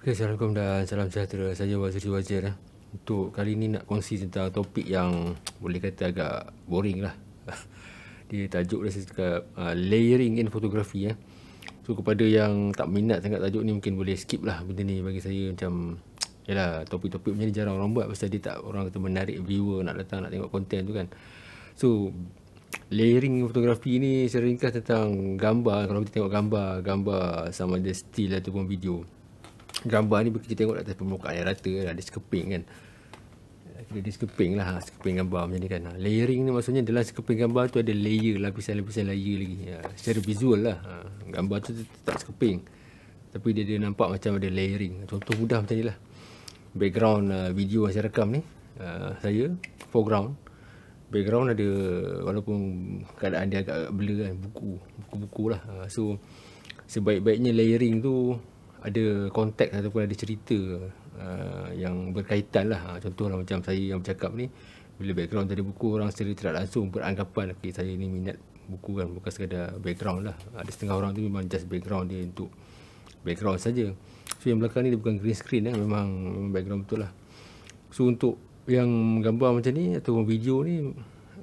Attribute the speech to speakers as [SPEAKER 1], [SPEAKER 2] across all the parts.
[SPEAKER 1] Okay, Assalamualaikum dan salam sejahtera Saya Wazir Wazir eh. Untuk kali ini nak kongsi tentang topik yang Boleh kata agak boring lah Dia tajuk dia saya cakap uh, Layering in photography eh. So kepada yang tak minat sangat tajuk ni Mungkin boleh skip lah benda ni bagi saya macam Yalah topik-topik macam ni jarang orang buat Pasal dia tak orang kata menarik viewer Nak datang nak tengok konten tu kan So layering fotografi ni Saya ringkas tentang gambar Kalau kita tengok gambar Gambar sama ada still ataupun video gambar ni kita tengok atas permukaan yang rata kan, ada sekeping kan dia di sekeping lah ha, sekeping gambar macam ni kan ha, layering ni maksudnya dalam sekeping gambar tu ada layer lapisan-lapisan layer lagi ha, secara visual lah ha, gambar tu tak sekeping tapi dia, dia nampak macam ada layering contoh mudah macam ni lah background uh, video yang saya rekam ni uh, saya foreground background ada walaupun keadaan dia agak blur kan buku buku-buku lah uh, so sebaik-baiknya layering tu ada konteks ataupun ada cerita uh, yang berkaitan lah. Ha, contohlah macam saya yang bercakap ni, bila background dari buku, orang sendiri tidak langsung beranggapan okay, saya ni minat buku kan, bukan sekadar background lah. Ada setengah orang tu memang just background dia untuk background saja. So yang belakang ni dia bukan green screen lah, memang, memang background betul lah. So untuk yang gambar macam ni atau video ni,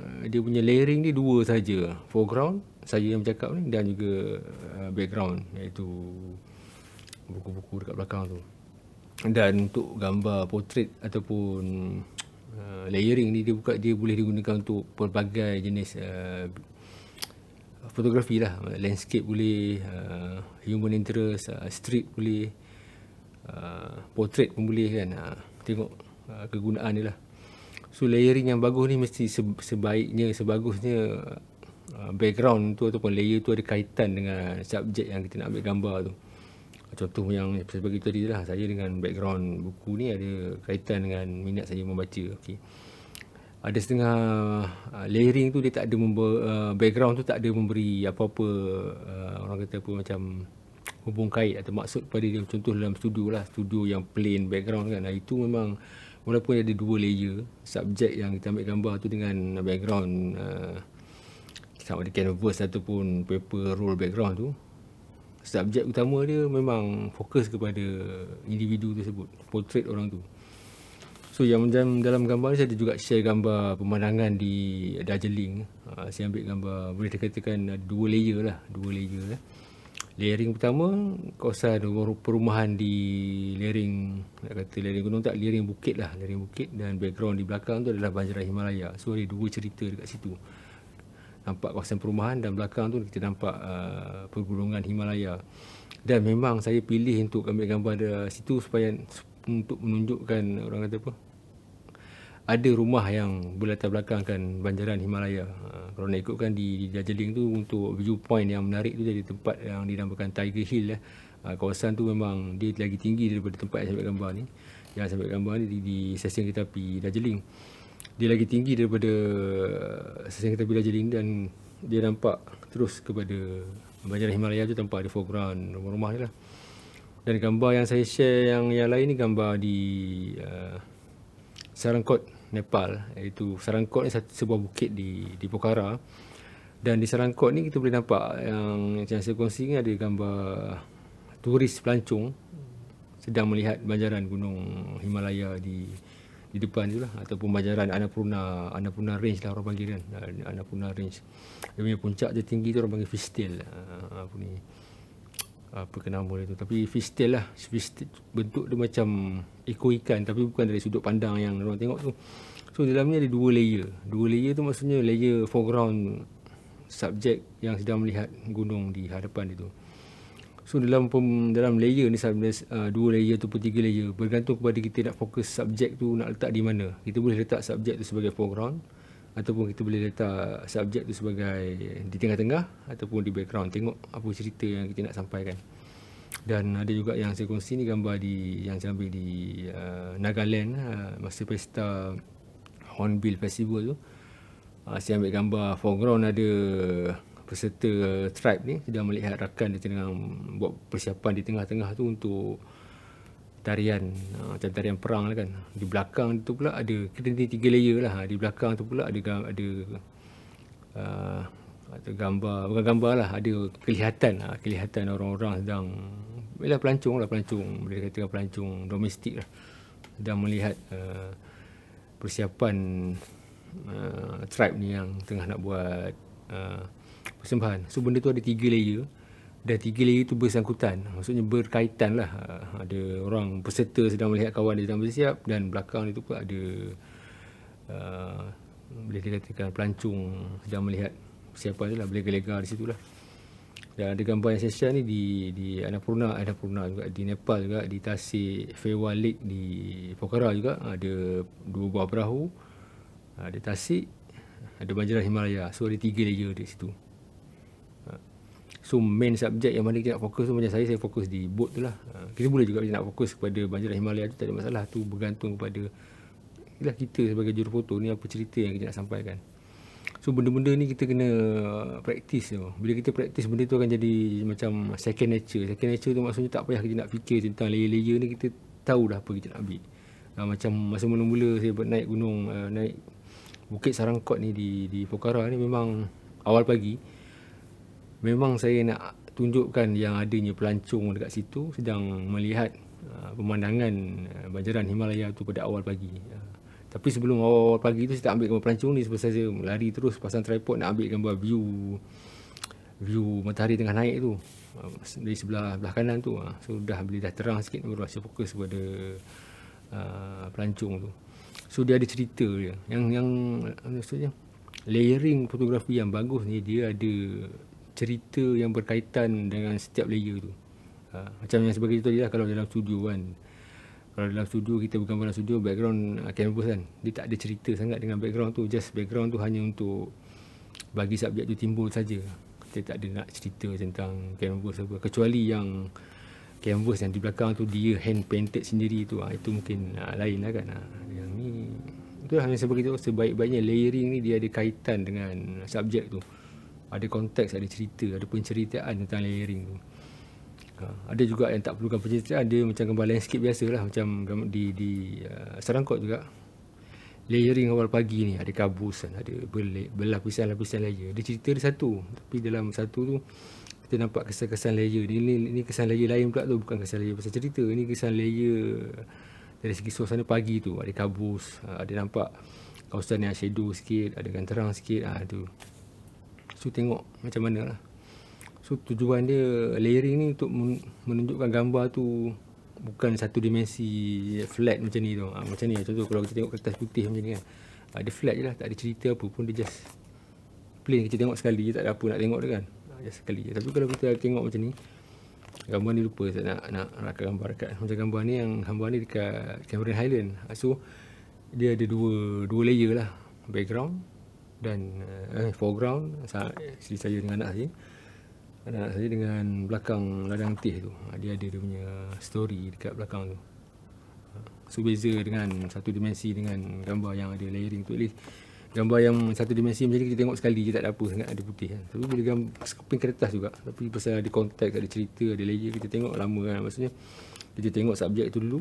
[SPEAKER 1] uh, dia punya layering ni dua saja foreground saya yang bercakap ni dan juga uh, background iaitu buku-buku dekat belakang tu dan untuk gambar portrait ataupun uh, layering ni dia buka dia boleh digunakan untuk pelbagai jenis uh, fotografi lah landscape boleh uh, human interest uh, street boleh uh, portrait pun boleh kan uh, tengok uh, kegunaan dia lah so layering yang bagus ni mesti sebaiknya sebagusnya uh, background tu ataupun layer tu ada kaitan dengan subjek yang kita nak ambil gambar tu contoh yang saya bagi tadi lah saya dengan background buku ni ada kaitan dengan minat saya membaca okey ada setengah uh, layering tu dia tak ada member, uh, background tu tak ada memberi apa-apa uh, orang kata apa macam hubung kait atau maksud pada dia contoh dalam studio lah studio yang plain background kan nah, itu memang walaupun ada dua layer subjek yang kita ambil gambar tu dengan background uh, sama ada canvas ataupun paper roll background tu subjek utama dia memang fokus kepada individu tersebut portrait orang tu so yang dalam, dalam gambar ni saya ada juga share gambar pemandangan di Darjeeling ha, saya ambil gambar boleh dikatakan dua layer lah dua layer lah layering pertama kawasan perumahan di layering nak kata layering gunung tak layering bukit lah layering bukit dan background di belakang tu adalah Banjara Himalaya so ada dua cerita dekat situ nampak kawasan perumahan dan belakang tu kita nampak uh, pergulungan Himalaya. Dan memang saya pilih untuk ambil gambar di situ supaya untuk menunjukkan orang kata apa? Ada rumah yang berlatar belakangkan banjaran Himalaya. Uh, kalau nak ikutkan di, di Darjeeling tu untuk view point yang menarik tu jadi tempat yang dinamakan Tiger Hill eh. uh, kawasan tu memang dia lagi tinggi daripada tempat yang saya ambil gambar ni. Yang saya ambil gambar ni di, di sesi kita pergi Dajaling dia lagi tinggi daripada eh, sesuatu kita bila jeling dan dia nampak terus kepada Banjaran Himalaya tu tempat ada foreground rumah-rumah ni lah. Dan gambar yang saya share yang yang lain ni gambar di uh, eh, Sarangkot, Nepal. Iaitu Sarangkot ni sebuah bukit di di Pokhara. Dan di Sarangkot ni kita boleh nampak yang yang saya kongsi ni ada gambar turis pelancong sedang melihat banjaran gunung Himalaya di di depan tu lah ataupun bajaran anak Annapurna range lah orang panggil kan Annapurna range dia punya puncak dia tinggi tu orang panggil Fistel ah, ah, apa ni apa ke nama dia tu tapi Fistel lah Fistel bentuk dia macam ekor ikan tapi bukan dari sudut pandang yang orang tengok tu so dalamnya ada dua layer dua layer tu maksudnya layer foreground subjek yang sedang melihat gunung di hadapan dia tu So dalam dalam layer ni sampai uh, dua layer ataupun tiga layer bergantung kepada kita nak fokus subjek tu nak letak di mana. Kita boleh letak subjek tu sebagai foreground ataupun kita boleh letak subjek tu sebagai di tengah-tengah ataupun di background tengok apa cerita yang kita nak sampaikan. Dan ada juga yang saya kongsi ni gambar di yang saya ambil di uh, Nagaland uh, masa pesta Hornbill Festival tu. Uh, saya ambil gambar foreground ada peserta uh, tribe ni sudah melihat rakan dia tengah buat persiapan di tengah-tengah tu untuk tarian uh, macam tarian perang lah kan di belakang tu pula ada kereta ni tiga layer lah di belakang tu pula ada ada uh, gambar bukan gambar lah ada kelihatan uh, kelihatan orang-orang sedang ialah pelancong lah pelancong boleh katakan pelancong domestik lah sedang melihat persiapan tribe ni yang tengah nak buat persembahan. So benda tu ada tiga layer dan tiga layer tu bersangkutan. Maksudnya berkaitan lah. Ha, ada orang peserta sedang melihat kawan dia sedang bersiap dan belakang dia tu pun ada uh, boleh dikatakan pelancong sedang melihat siapa tu lah berlega-lega di situ lah. Dan ada gambar yang saya share ni di di Annapurna, Annapurna juga di Nepal juga di Tasik Fewa Lake di Pokhara juga ada dua buah perahu. Ada Tasik ada banjir Himalaya. So ada tiga layer di situ. So main subjek yang mana kita nak fokus tu macam saya, saya fokus di boat tu lah. Ha, kita boleh juga kita nak fokus kepada banjir Himalaya tu tak ada masalah. Tu bergantung kepada lah kita sebagai jurufoto ni apa cerita yang kita nak sampaikan. So benda-benda ni kita kena praktis tu. Bila kita praktis benda tu akan jadi macam second nature. Second nature tu maksudnya tak payah kita nak fikir tentang layer-layer ni kita tahu dah apa kita nak ambil. Ha, macam masa mula-mula saya naik gunung, eh, naik Bukit Sarangkot ni di di Pokhara ni memang awal pagi memang saya nak tunjukkan yang adanya pelancong dekat situ sedang melihat uh, pemandangan uh, banjaran Himalaya tu pada awal pagi. Uh, tapi sebelum awal pagi tu saya tak ambil gambar pelancong ni sebab saya lari terus pasang tripod nak ambil gambar view view matahari tengah naik tu dari sebelah belah kanan tu. So dah bila dah terang sikit baru saya fokus kepada uh, pelancong tu. So dia ada cerita dia. Yang yang maksudnya layering fotografi yang bagus ni dia ada cerita yang berkaitan dengan setiap layer tu. Ha, macam yang sebagai tadi lah kalau dalam studio kan. Kalau dalam studio kita bukan dalam studio background kanvas ah, kan. Dia tak ada cerita sangat dengan background tu. Just background tu hanya untuk bagi subjek tu timbul saja. Kita tak ada nak cerita tentang kanvas apa kecuali yang kanvas yang di belakang tu dia hand painted sendiri tu. Ha, itu mungkin ha, lain lah kan. Ha, yang ni itulah hanya sebagai tu sebaik-baiknya layering ni dia ada kaitan dengan subjek tu ada konteks, ada cerita, ada penceritaan tentang layering tu. Ha, ada juga yang tak perlukan penceritaan, dia macam gambar landscape biasa lah, macam di, di uh, Sarangkot juga. Layering awal pagi ni, ada kabus kan, ada berlapisan-lapisan layer. Dia cerita dia satu, tapi dalam satu tu, kita nampak kesan-kesan layer ni, ni. Ni kesan layer lain pula tu, bukan kesan layer pasal cerita. Ini kesan layer dari segi suasana pagi tu, ada kabus, ha, ada nampak kawasan yang shadow sikit, ada yang terang sikit, ha, tu. So tengok macam mana lah. So tujuan dia layering ni untuk menunjukkan gambar tu bukan satu dimensi flat macam ni tu. Ha, ah, macam ni contoh kalau kita tengok kertas putih macam ni kan. Ha, dia flat je lah. Tak ada cerita apa pun. Dia just plain. Kita tengok sekali je. Tak ada apa nak tengok dia kan. Ah, just sekali je. Tapi kalau kita tengok macam ni. Gambar ni lupa saya nak, nak rakam gambar dekat. Macam gambar ni yang gambar ni dekat Cameron Highland. Ha, so dia ada dua dua layer lah. Background dan eh, eh foreground saya isteri saya dengan anak saya anak saya dengan belakang ladang teh tu ah, dia ada dia punya story dekat belakang tu ah, so beza dengan satu dimensi dengan gambar yang ada layering tu at gambar yang satu dimensi macam ni kita tengok sekali je tak ada apa sangat ada putih kan tapi bila gambar sekeping kertas juga tapi pasal ada konteks ada cerita ada layer kita tengok lama kan maksudnya kita tengok subjek tu dulu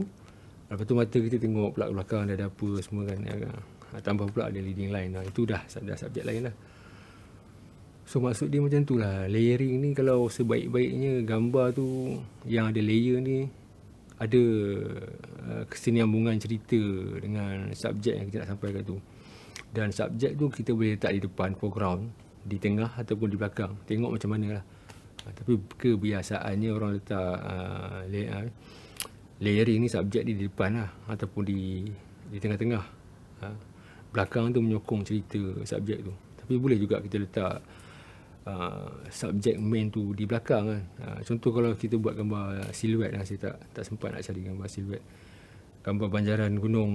[SPEAKER 1] lepas tu mata kita tengok pula belakang dia ada apa semua kan ya, kan? Ah, tambah pula ada leading line lah. itu dah, dah subjek lain lah so maksud dia macam tu lah layering ni kalau sebaik-baiknya gambar tu yang ada layer ni ada uh, ah, kesinambungan cerita dengan subjek yang kita nak sampaikan tu dan subjek tu kita boleh letak di depan foreground di tengah ataupun di belakang tengok macam mana lah uh, tapi kebiasaannya orang letak uh, layer, layering ni subjek di depan lah ataupun di di tengah-tengah uh belakang tu menyokong cerita subjek tu tapi boleh juga kita letak uh, subjek main tu di belakang kan uh, contoh kalau kita buat gambar siluet lah saya tak tak sempat nak cari gambar siluet gambar banjaran gunung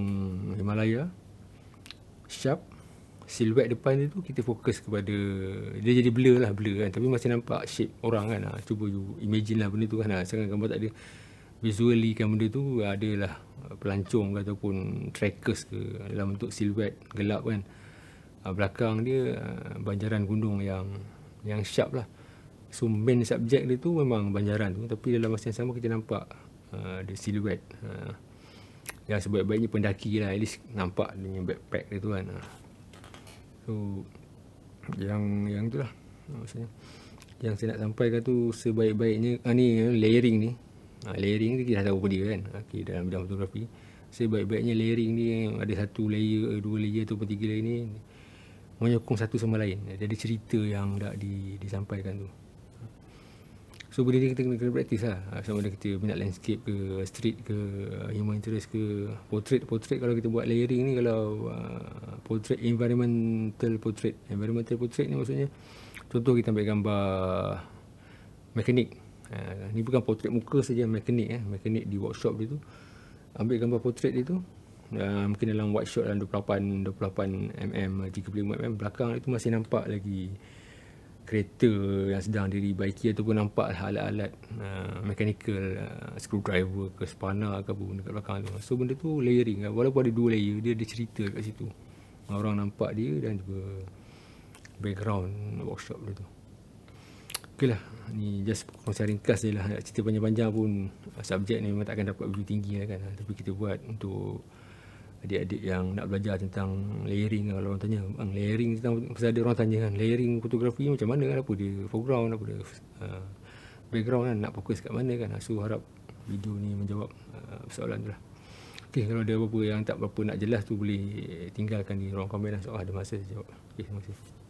[SPEAKER 1] Himalaya sharp siluet depan dia tu kita fokus kepada dia jadi blur lah blur kan tapi masih nampak shape orang kan ah, cuba you imagine lah benda tu kan ah, sekarang gambar tak ada visually kan benda tu adalah pelancong ke ataupun trackers ke dalam bentuk siluet gelap kan ah, belakang dia ah, banjaran gunung yang yang sharp lah so main subjek dia tu memang banjaran tu tapi dalam masa yang sama kita nampak ah, ada uh, siluet uh, yang sebaik-baiknya pendaki lah at least nampak dia punya backpack dia tu kan so yang yang tu lah maksudnya yang saya nak sampaikan tu sebaik-baiknya ah, ni layering ni ha, layering ni kita dah tahu apa dia kan ha, okay, dalam bidang fotografi sebaik-baiknya layering ni ada satu layer eh, dua layer ataupun tiga layer ni menyokong satu sama lain jadi cerita yang nak di, disampaikan tu so benda ni kita kena, kena praktis lah ha, sama ada kita minat landscape ke street ke human interest ke portrait portrait kalau kita buat layering ni kalau uh, portrait environmental portrait environmental portrait ni maksudnya contoh kita ambil gambar mekanik ini eh, ni bukan potret muka saja mekanik eh. Mekanik di workshop dia tu. Ambil gambar potret dia tu. Uh, mungkin dalam wide shot dalam 28 28 mm 35 mm belakang itu masih nampak lagi kereta yang sedang diperbaiki ataupun nampak alat-alat uh, mechanical uh, screwdriver ke spanner ke apa dekat belakang tu. So benda tu layering walaupun ada dua layer dia ada cerita kat situ. Orang nampak dia dan juga background workshop dia tu. Okey lah, ni just kongsi ringkas je lah nak cerita panjang-panjang pun uh, subjek ni memang takkan dapat view tinggi lah kan uh, tapi kita buat untuk adik-adik yang nak belajar tentang layering lah kalau orang tanya bang layering tentang pasal ada orang tanya kan layering fotografi macam mana kan apa dia foreground apa dia uh, background kan nak fokus kat mana kan uh, so harap video ni menjawab uh, soalan tu lah Okay, kalau ada apa-apa yang tak berapa nak jelas tu boleh tinggalkan di ruang komen lah. So, ada masa saya jawab. Okay, terima kasih.